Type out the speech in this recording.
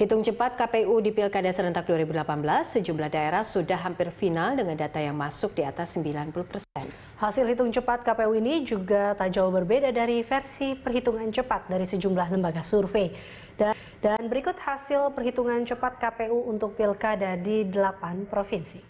Hitung cepat KPU di Pilkada Serentak 2018, sejumlah daerah sudah hampir final dengan data yang masuk di atas 90 persen. Hasil hitung cepat KPU ini juga tak jauh berbeda dari versi perhitungan cepat dari sejumlah lembaga survei. Dan, dan berikut hasil perhitungan cepat KPU untuk Pilkada di 8 provinsi.